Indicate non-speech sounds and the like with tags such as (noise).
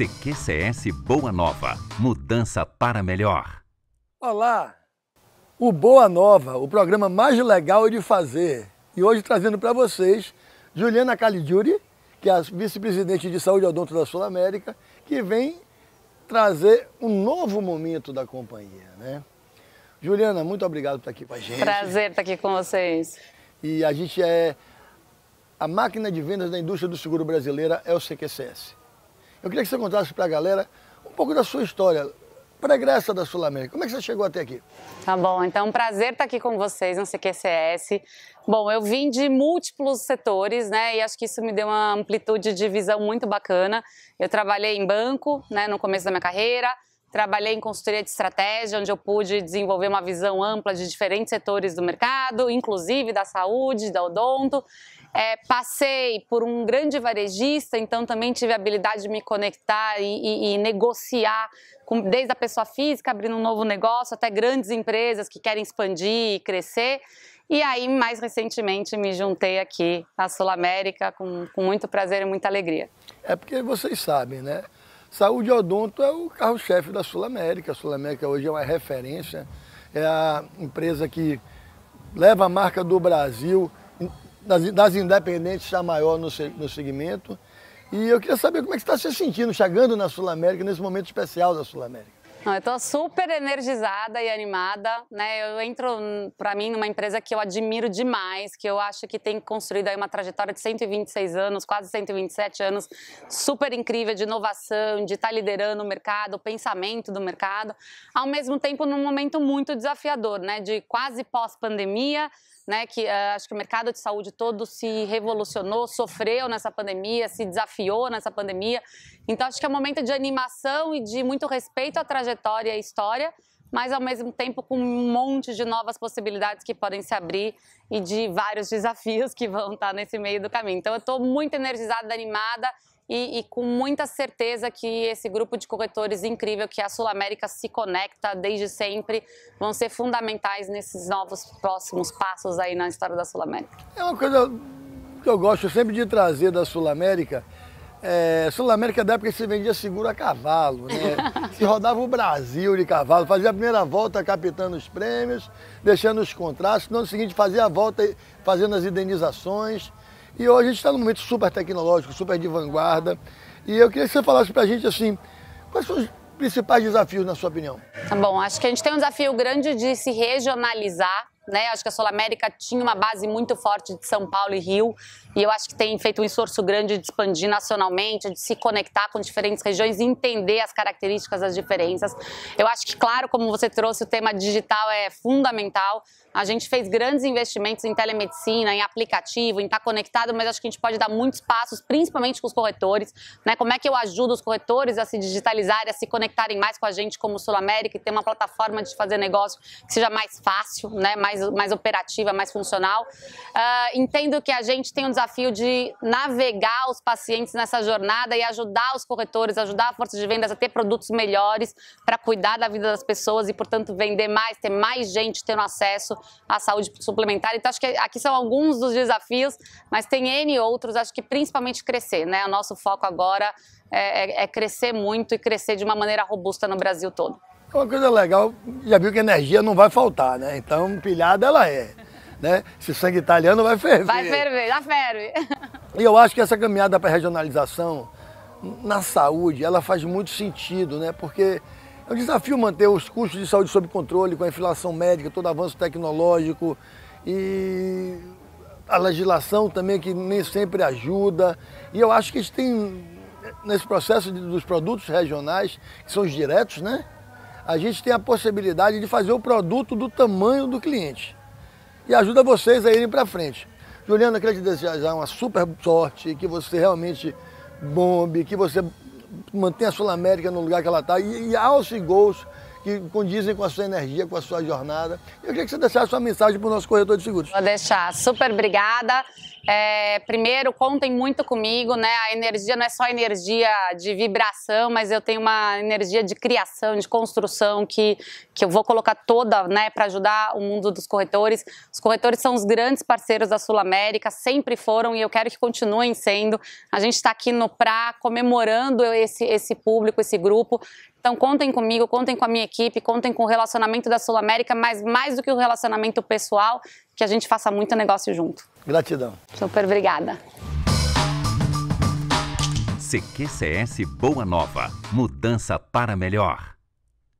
CQCS Boa Nova. Mudança para melhor. Olá! O Boa Nova, o programa mais legal de fazer. E hoje trazendo para vocês Juliana Caligiuri, que é a vice-presidente de saúde odonto da Sul América, que vem trazer um novo momento da companhia, né? Juliana, muito obrigado por estar aqui com a gente. Prazer estar aqui com vocês. E a gente é a máquina de vendas da indústria do seguro brasileira é o CQCS. Eu queria que você contasse para a galera um pouco da sua história pregressa da Sul-América. Como é que você chegou até aqui? Tá bom, então um prazer estar tá aqui com vocês no CQCS. Bom, eu vim de múltiplos setores, né? E acho que isso me deu uma amplitude de visão muito bacana. Eu trabalhei em banco, né, no começo da minha carreira. Trabalhei em consultoria de estratégia, onde eu pude desenvolver uma visão ampla de diferentes setores do mercado, inclusive da saúde, da odonto. É, passei por um grande varejista, então também tive a habilidade de me conectar e, e, e negociar com, desde a pessoa física abrindo um novo negócio até grandes empresas que querem expandir e crescer. E aí, mais recentemente, me juntei aqui à Sul América com, com muito prazer e muita alegria. É porque vocês sabem, né? Saúde Odonto é o carro-chefe da Sul América. A Sul América hoje é uma referência, é a empresa que leva a marca do Brasil, das, independentes, a maior no, no segmento. E eu queria saber como é que está se sentindo chegando na Sul América, nesse momento especial da Sul América. Não, eu estou super energizada e animada, né? Eu entro, para mim, numa empresa que eu admiro demais, que eu acho que tem construído aí uma trajetória de 126 anos, quase 127 anos, super incrível de inovação, de estar tá liderando o mercado, o pensamento do mercado, ao mesmo tempo num momento muito desafiador, né? De quase pós-pandemia, né, que uh, acho que o mercado de saúde todo se revolucionou, sofreu nessa pandemia, se desafiou nessa pandemia. Então, acho que é um momento de animação e de muito respeito à trajetória e à história, mas ao mesmo tempo com um monte de novas possibilidades que podem se abrir e de vários (laughs) desafios que vão estar nesse meio do caminho. Então, eu estou muito energizada, animada e, e com muita certeza que esse grupo de corretores incrível que é a Sul América se conecta desde sempre vão ser fundamentais nesses novos próximos passos aí na história da Sul América. É uma coisa que eu gosto sempre de trazer da Sul América. É, Sul América é da época se vendia seguro a cavalo, né? (laughs) se rodava o Brasil de cavalo, fazia a primeira volta captando os prêmios, deixando os contratos, no ano seguinte fazia a volta fazendo as indenizações. E hoje a gente está num momento super tecnológico, super de vanguarda. E eu queria que você falasse para a gente assim, quais são os principais desafios, na sua opinião? Tá bom, acho que a gente tem um desafio grande de se regionalizar né? Acho que a Sul América tinha uma base muito forte de São Paulo e Rio, e eu acho que tem feito um esforço grande de expandir nacionalmente, de se conectar com diferentes regiões e entender as características, as diferenças. Eu acho que, claro, como você trouxe, o tema digital é fundamental. A gente fez grandes investimentos em telemedicina, em aplicativo, em estar tá conectado, mas acho que a gente pode dar muitos passos, principalmente com os corretores, né? Como é que eu ajudo os corretores a se digitalizarem, a se conectarem mais com a gente como Sul América e ter uma plataforma de fazer negócio que seja mais fácil, né? Mais mais, operativa, mais funcional. Uh, entendo que a gente tem um desafio de navegar os pacientes nessa jornada e ajudar os corretores, ajudar a força de vendas a ter produtos melhores para cuidar da vida das pessoas e, portanto, vender mais, ter mais gente tendo acesso à saúde suplementar. Então, acho que aqui são alguns dos desafios, mas tem N outros, acho que principalmente crescer, né? O nosso foco agora é, é, é crescer muito e crescer de uma maneira robusta no Brasil todo. É uma coisa legal, já viu que energia não vai faltar, né? Então, pilhada ela é. Né? Se o sangue italiano vai ferver. Vai ferver, já ferve. E eu acho que essa caminhada para regionalização na saúde, ela faz muito sentido, né? Porque é um desafio manter os custos de saúde sob controle com a inflação médica, todo avanço tecnológico e a legislação também que nem sempre ajuda. E eu acho que a gente tem nesse processo dos produtos regionais, que são os diretos, né? a gente tem a possibilidade de fazer o produto do tamanho do cliente. E ajuda vocês a irem para frente. Juliana, queria te desejar uma super sorte, que você realmente bombe, que você mantenha a Sul América no lugar que ela está e, e alce gols que condizem com a sua energia, com a sua jornada. Eu queria que você deixasse sua mensagem para o nosso corretor de seguros. Vou deixar. Super obrigada. É, primeiro, contem muito comigo, né? A energia não é só energia de vibração, mas eu tenho uma energia de criação, de construção que, que eu vou colocar toda, né, para ajudar o mundo dos corretores. Os corretores são os grandes parceiros da Sul América, sempre foram e eu quero que continuem sendo. A gente está aqui no PRA comemorando esse, esse público, esse grupo. Então contem comigo, contem com a minha equipe, contem com o relacionamento da Sul América, mas mais do que o relacionamento pessoal, que a gente faça muito negócio junto. Gratidão. Super obrigada. CQCS Boa Nova. Mudança para melhor.